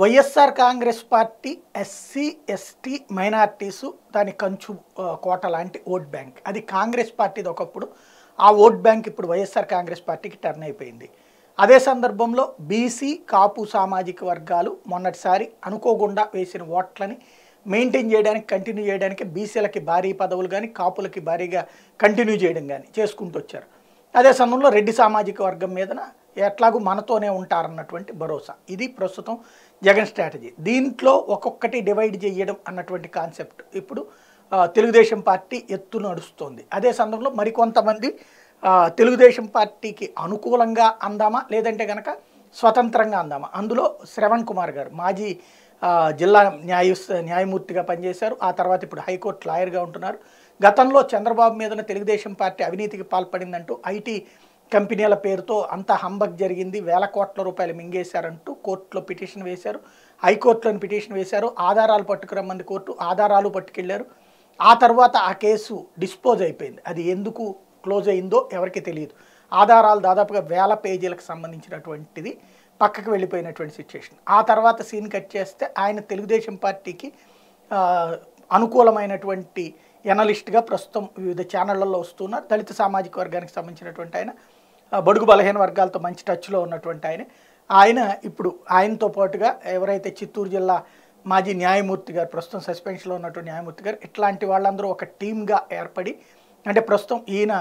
YSR Congress party SC ST minorities దాని కంచు కోట లాంటి ఓట్ బ్యాంక్ అది కాంగ్రెస్ పార్టీది ఒకప్పుడు ఆ ఓట్ బ్యాంక్ ఇప్పుడు వైఎస్ఆర్ కాంగ్రెస్ పార్టీకి టర్న్ అయిపోయింది అదే సందర్భంలో బీసీ కాపు సామాజిక వర్గాలు మొన్నటిసారి అనుకోకుండా వేసిన ఓట్లని మెయింటైన్ చేయడానికి కంటిన్యూ చేయడానికి బీసీలకి భారీ పదవులు కానీ కాపులకి భారీగా కంటిన్యూ చేయడం కానీ చేసుకుంటూ వచ్చారు అదే సమయంలో రెడ్డి సామాజిక వర్గం మీదన ఎట్లాగూ మనతోనే ఉంటారన్నటువంటి భరోసా ఇది ప్రస్తుతం జగన్ స్ట్రాటజీ దీంట్లో ఒక్కొక్కటి డివైడ్ చేయడం అన్నటువంటి కాన్సెప్ట్ ఇప్పుడు తెలుగుదేశం పార్టీ ఎత్తు నడుస్తోంది అదే సందర్భంలో మరికొంతమంది తెలుగుదేశం పార్టీకి అనుకూలంగా అందామా లేదంటే కనుక స్వతంత్రంగా అందామా అందులో శ్రవణ్ కుమార్ గారు మాజీ జిల్లా న్యాయ న్యాయమూర్తిగా పనిచేశారు ఆ తర్వాత ఇప్పుడు హైకోర్టు లాయర్గా ఉంటున్నారు గతంలో చంద్రబాబు మీదన తెలుగుదేశం పార్టీ అవినీతికి పాల్పడిందంటూ ఐటీ కంపెనీల పేరుతో అంత హంబక్ జరిగింది వేల కోట్ల రూపాయలు మింగేశారంటూ కోర్టులో పిటిషన్ వేశారు హైకోర్టులోని పిటిషన్ వేశారు ఆధారాలు పట్టుకురమ్మంది కోర్టు ఆధారాలు పట్టుకెళ్లారు ఆ తర్వాత ఆ కేసు డిస్పోజ్ అయిపోయింది అది ఎందుకు క్లోజ్ అయిందో ఎవరికి తెలియదు ఆధారాలు దాదాపుగా వేల పేజీలకు సంబంధించినటువంటిది పక్కకు వెళ్ళిపోయినటువంటి సిచ్యుయేషన్ ఆ తర్వాత సీన్ కట్ చేస్తే ఆయన తెలుగుదేశం పార్టీకి అనుకూలమైనటువంటి ఎనలిస్ట్గా ప్రస్తుతం వివిధ ఛానళ్లలో వస్తున్నారు దళిత సామాజిక వర్గానికి సంబంధించినటువంటి ఆయన బడుగు బలహీన వర్గాలతో మంచి టచ్లో ఉన్నటువంటి ఆయన ఆయన ఇప్పుడు ఆయనతో పాటుగా ఎవరైతే చిత్తూరు జిల్లా మాజీ న్యాయమూర్తి గారు ప్రస్తుతం సస్పెన్షన్లో ఉన్నటువంటి న్యాయమూర్తి గారు ఇట్లాంటి వాళ్ళందరూ ఒక టీమ్గా ఏర్పడి అంటే ప్రస్తుతం ఈయన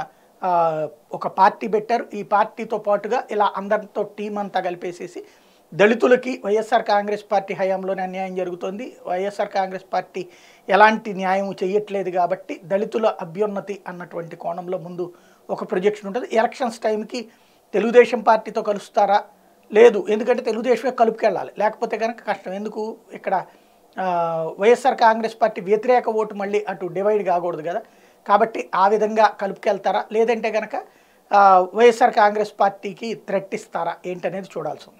ఒక పార్టీ పెట్టారు ఈ పార్టీతో పాటుగా ఇలా అందరితో టీం అంతా కలిపేసేసి దళితులకి వైఎస్ఆర్ కాంగ్రెస్ పార్టీ హయాంలోనే అన్యాయం జరుగుతోంది వైఎస్ఆర్ కాంగ్రెస్ పార్టీ ఎలాంటి న్యాయం చేయట్లేదు కాబట్టి దళితుల అభ్యున్నతి అన్నటువంటి కోణంలో ముందు ఒక ప్రొజెక్షన్ ఉంటుంది ఎలక్షన్స్ టైంకి తెలుగుదేశం పార్టీతో కలుస్తారా లేదు ఎందుకంటే తెలుగుదేశమే కలుపుకెళ్ళాలి లేకపోతే కనుక కష్టం ఎందుకు ఇక్కడ వైఎస్ఆర్ కాంగ్రెస్ పార్టీ వ్యతిరేక ఓటు మళ్ళీ అటు డివైడ్ కాకూడదు కదా కాబట్టి ఆ విధంగా కలుపుకెళ్తారా లేదంటే కనుక వైఎస్ఆర్ కాంగ్రెస్ పార్టీకి థ్రెట్ ఇస్తారా ఏంటనేది చూడాల్సి ఉంది